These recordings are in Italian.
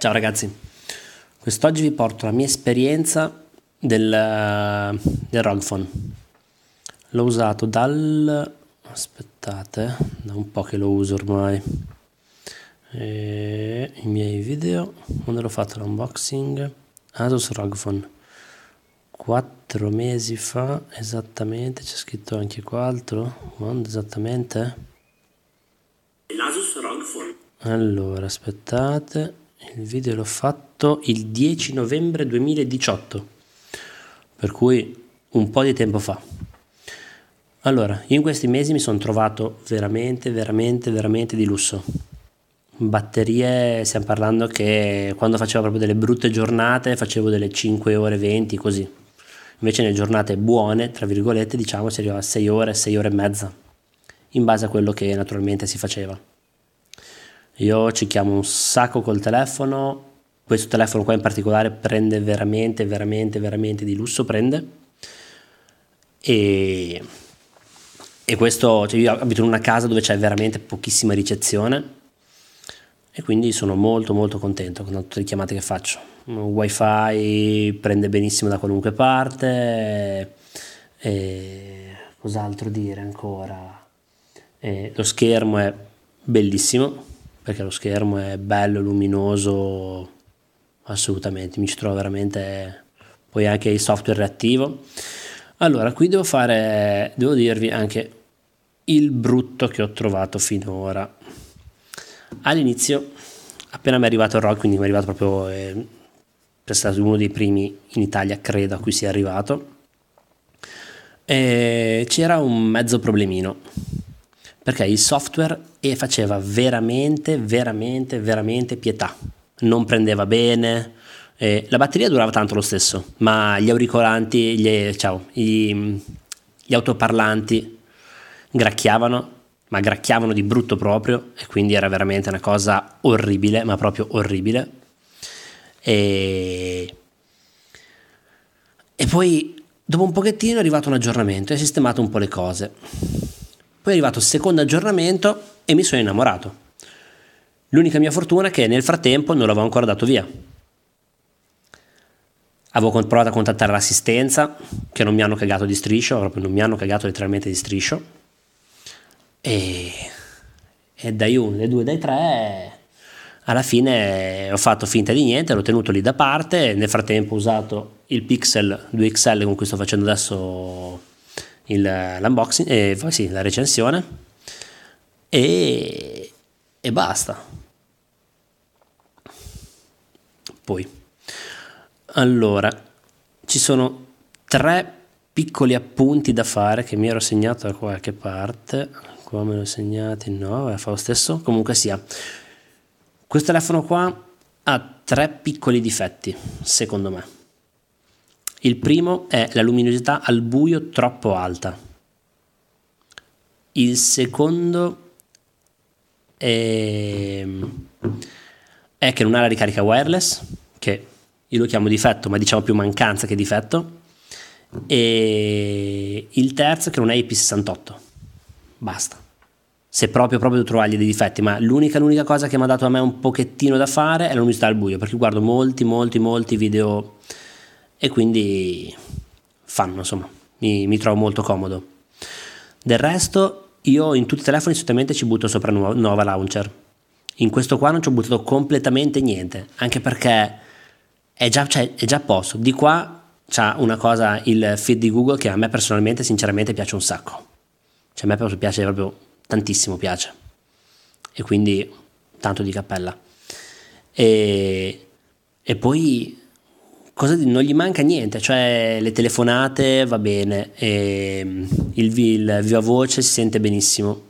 Ciao ragazzi, quest'oggi vi porto la mia esperienza del, del ROG Phone. L'ho usato dal... aspettate, da un po' che lo uso ormai. E I miei video, quando l'ho fatto l'unboxing, Asus ROG Phone. 4 mesi fa, esattamente, c'è scritto anche qua altro, quando esattamente? L'Asus ROG Phone. Allora, aspettate eh, il video l'ho fatto il 10 novembre 2018, per cui un po' di tempo fa. Allora, in questi mesi mi sono trovato veramente, veramente, veramente di lusso. Batterie, stiamo parlando che quando facevo proprio delle brutte giornate facevo delle 5 ore 20 così. Invece nelle giornate buone, tra virgolette, diciamo si arrivava a 6 ore, 6 ore e mezza, in base a quello che naturalmente si faceva. Io ci chiamo un sacco col telefono, questo telefono qua in particolare prende veramente, veramente, veramente di lusso, prende. E, e questo, cioè io abito in una casa dove c'è veramente pochissima ricezione e quindi sono molto molto contento con tutte le chiamate che faccio. Wi-Fi prende benissimo da qualunque parte. E cos'altro dire ancora? E lo schermo è bellissimo perché lo schermo è bello, luminoso, assolutamente, mi ci trovo veramente, poi anche il software attivo. Allora, qui devo fare, devo dirvi anche il brutto che ho trovato finora. All'inizio, appena mi è arrivato il ROG, quindi mi è arrivato proprio, eh, è stato uno dei primi in Italia, credo, a cui sia arrivato, eh, c'era un mezzo problemino perché il software faceva veramente, veramente, veramente pietà. Non prendeva bene, eh, la batteria durava tanto lo stesso, ma gli auricolanti, gli, ciao, gli, gli autoparlanti gracchiavano, ma gracchiavano di brutto proprio e quindi era veramente una cosa orribile, ma proprio orribile. E, e poi dopo un pochettino è arrivato un aggiornamento e ha sistemato un po' le cose poi è arrivato il secondo aggiornamento e mi sono innamorato. L'unica mia fortuna è che nel frattempo non l'avevo ancora dato via. Avevo provato a contattare l'assistenza, che non mi hanno cagato di striscio, proprio non mi hanno cagato letteralmente di striscio. E, e dai 1, dai 2, dai 3 alla fine ho fatto finta di niente, l'ho tenuto lì da parte, nel frattempo ho usato il Pixel 2XL con cui sto facendo adesso il, l'unboxing, eh, sì, la recensione e, e basta. Poi, allora, ci sono tre piccoli appunti da fare che mi ero segnato da qualche parte. Qua me lo segnati? No, fa lo stesso. Comunque sia, questo telefono qua ha tre piccoli difetti, secondo me. Il primo è la luminosità al buio troppo alta. Il secondo è, è che non ha la ricarica wireless, che io lo chiamo difetto, ma diciamo più mancanza che difetto. E il terzo è che non è IP68. Basta. Se proprio, proprio trovargli dei difetti, ma l'unica, l'unica cosa che mi ha dato a me un pochettino da fare è la luminosità al buio, perché guardo molti, molti, molti video e quindi fanno, insomma, mi, mi trovo molto comodo. Del resto io in tutti i telefoni solitamente ci butto sopra nuova Launcher. In questo qua non ci ho buttato completamente niente, anche perché è già, cioè, è già a posto. Di qua c'è una cosa, il feed di Google, che a me personalmente, sinceramente, piace un sacco. Cioè a me piace proprio tantissimo, piace. E quindi tanto di cappella. E, e poi cosa di, non gli manca niente, cioè le telefonate va bene, ehm, il, il viva voce si sente benissimo,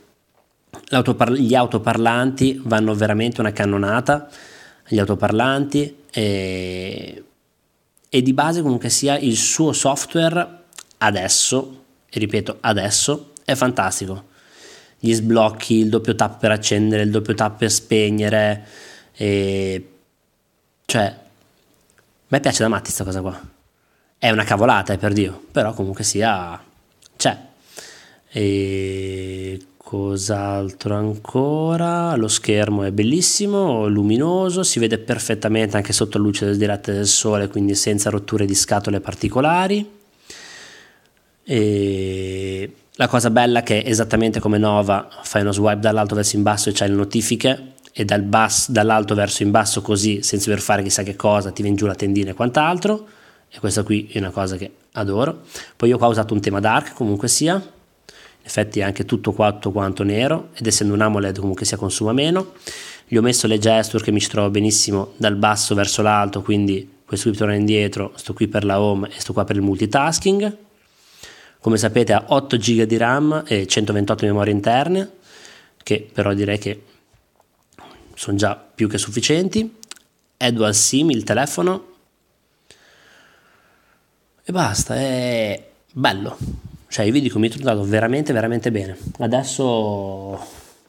gli autoparlanti vanno veramente una cannonata, gli autoparlanti e, eh, e di base comunque sia il suo software adesso, ripeto adesso, è fantastico. Gli sblocchi, il doppio tap per accendere, il doppio tap per spegnere, e, eh, cioè a me piace da matti questa cosa qua. È una cavolata, è eh, per Dio, però comunque sia c'è. E cos'altro ancora? Lo schermo è bellissimo, luminoso, si vede perfettamente anche sotto la luce diretta del sole, quindi senza rotture di scatole particolari. E la cosa bella è che esattamente come Nova fai uno swipe dall'alto verso in basso e c'hai le notifiche, e dal basso, dall'alto verso in basso così senza dover fare chissà che cosa, ti viene giù la tendina e quant'altro e questa qui è una cosa che adoro. Poi io qua ho usato un tema dark comunque sia, in effetti è anche tutto quanto, quanto nero ed essendo un AMOLED comunque sia consuma meno. Gli ho messo le gesture che mi ci trovo benissimo dal basso verso l'alto, quindi questo qui torna indietro, sto qui per la home e sto qua per il multitasking. Come sapete ha 8 GB di RAM e 128 di memoria interne, che però direi che sono già più che sufficienti. Edward Sim, il telefono. E basta, è bello. Cioè, io vi dico, mi è tornato veramente, veramente bene. Adesso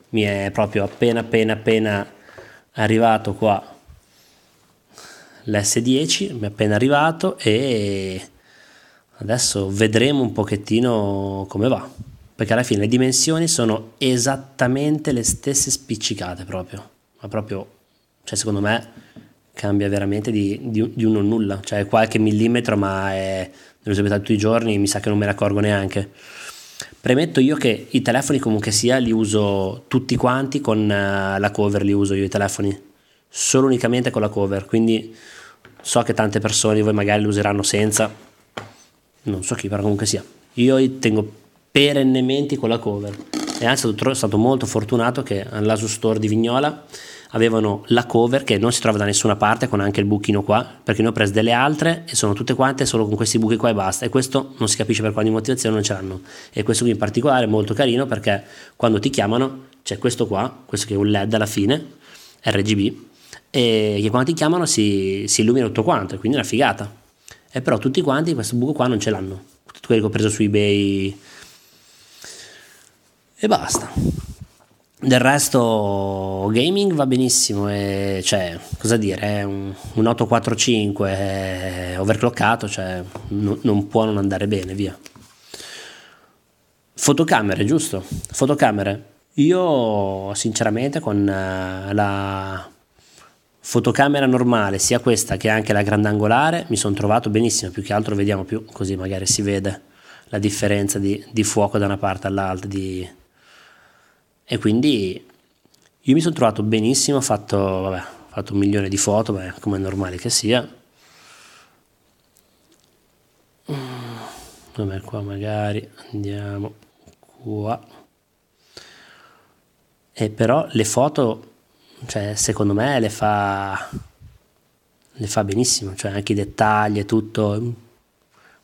mi è proprio appena, appena, appena arrivato qua l'S10, mi è appena arrivato e adesso vedremo un pochettino come va perché alla fine le dimensioni sono esattamente le stesse spiccicate proprio ma proprio, cioè secondo me cambia veramente di, di, di uno nulla, cioè qualche millimetro ma è, lo uso tutti i giorni mi sa che non me ne accorgo neanche. Premetto io che i telefoni comunque sia li uso tutti quanti con eh, la cover, li uso io i telefoni, solo unicamente con la cover, quindi so che tante persone voi magari li useranno senza, non so chi però comunque sia, io li tengo perennemente con la cover e anzi sono stato molto fortunato che all'Asus Store di Vignola avevano la cover che non si trova da nessuna parte con anche il buchino qua perché ne ho prese delle altre e sono tutte quante solo con questi buchi qua e basta e questo non si capisce per quali motivazioni non ce l'hanno e questo qui in particolare è molto carino perché quando ti chiamano c'è questo qua questo che è un led alla fine RGB e che quando ti chiamano si, si illumina tutto quanto quindi è una figata e però tutti quanti questo buco qua non ce l'hanno tutti quelli che ho preso su ebay e basta. Del resto, gaming va benissimo, e, cioè, cosa dire, un, un 845 overclockato, cioè, no, non può non andare bene, via. Fotocamere, giusto? Fotocamere. Io, sinceramente, con eh, la fotocamera normale, sia questa che anche la grandangolare, mi sono trovato benissimo. Più che altro, vediamo più, così magari si vede la differenza di, di fuoco da una parte all'altra, di, e quindi io mi sono trovato benissimo, ho fatto, vabbè, ho fatto un milione di foto, beh, come è normale che sia. Mm, vabbè, qua magari andiamo qua. E però le foto, cioè, secondo me le fa, le fa benissimo, cioè anche i dettagli e tutto.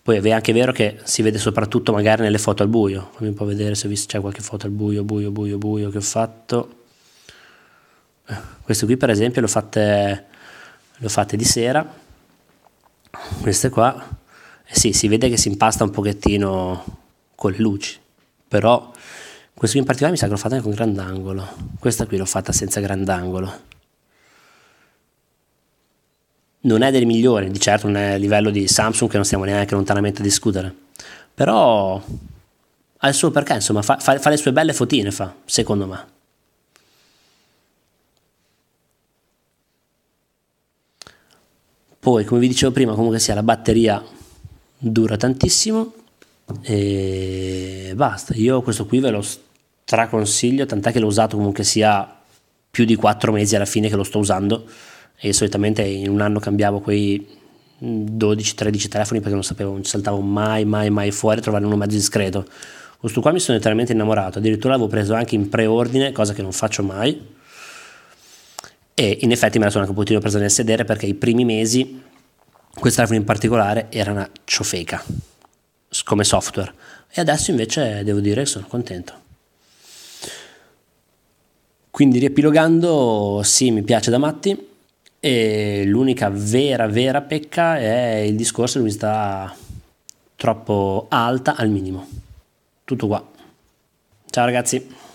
Poi è anche vero che si vede soprattutto magari nelle foto al buio. Fammi un po' vedere se c'è qualche foto al buio, buio, buio, buio che ho fatto. Eh, queste qui per esempio le ho fatte, le ho fatte di sera. Queste qua. Eh sì, si vede che si impasta un pochettino con le luci. Però questo qui in particolare mi sa che l'ho fatta anche con grandangolo. Questa qui l'ho fatta senza grandangolo non è del migliore, di certo non è a livello di Samsung che non stiamo neanche lontanamente a discutere, però ha il suo perché, insomma, fa, fa, fa le sue belle fotine, fa, secondo me. Poi, come vi dicevo prima, comunque sia, la batteria dura tantissimo e basta. Io questo qui ve lo straconsiglio, tant'è che l'ho usato comunque sia più di 4 mesi alla fine che lo sto usando e solitamente in un anno cambiavo quei 12-13 mm, telefoni perché non sapevo, non saltavo mai, mai, mai fuori a trovare uno mezzo discreto. Questo qua mi sono letteralmente innamorato, addirittura l'avevo preso anche in preordine, cosa che non faccio mai. E in effetti me la sono anche un pochino presa nel sedere perché i primi mesi, questo telefono in particolare, era una ciofeca come software. E adesso invece devo dire che sono contento. Quindi riepilogando, sì, mi piace da matti e l'unica vera, vera pecca è il discorso di l'umidità troppo alta al minimo. Tutto qua. Ciao ragazzi.